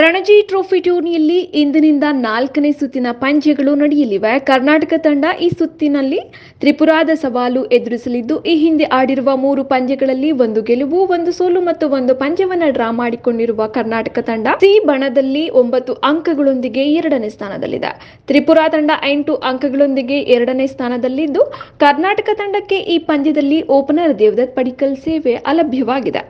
Ranji trophy ಟೂರ್ನಿಯಲ್ಲಿ ಇಂದಿನಿಂದ ನಾಲ್ಕನೇ ಸುತ್ತಿನ ಪಂದ್ಯಗಳು ನಡೆಯಲಿವೆ ಕರ್ನಾಟಕ ತಂಡ ಈ ಸುತ್ತಿನಲ್ಲಿ ತ್ರಿಪುರಾದ ಸವಾಲು ಎದುರಿಸಲಿದ್ದು ಈ ಹಿಂದೆ ಆಡಿರುವ ಮೂರು ಪಂದ್ಯಗಳಲ್ಲಿ ಒಂದು ಗೆಲುವು ಒಂದು ಸೋಲು ಮತ್ತು ಒಂದು ಪಂದ್ಯವನ್ನು ಡ್ರಾ ಮಾಡಿಕೊಂಡಿರುವ ಕರ್ನಾಟಕ ತಂಡ ಸಿ ಬಣದಲ್ಲಿ ಒಂಬತ್ತು ಅಂಕಗಳೊಂದಿಗೆ ಎರಡನೇ ಸ್ಥಾನದಲ್ಲಿದೆ ತ್ರಿಪುರಾ ತಂಡ ಎಂಟು ಅಂಕಗಳೊಂದಿಗೆ ಎರಡನೇ ಸ್ಥಾನದಲ್ಲಿದ್ದು ಕರ್ನಾಟಕ ತಂಡಕ್ಕೆ ಈ ಪಂದ್ಯದಲ್ಲಿ ಓಪನರ್ ದೇವದತ್ ಪಡಿಕಲ್ ಸೇವೆ ಅಲಭ್ಯವಾಗಿದೆ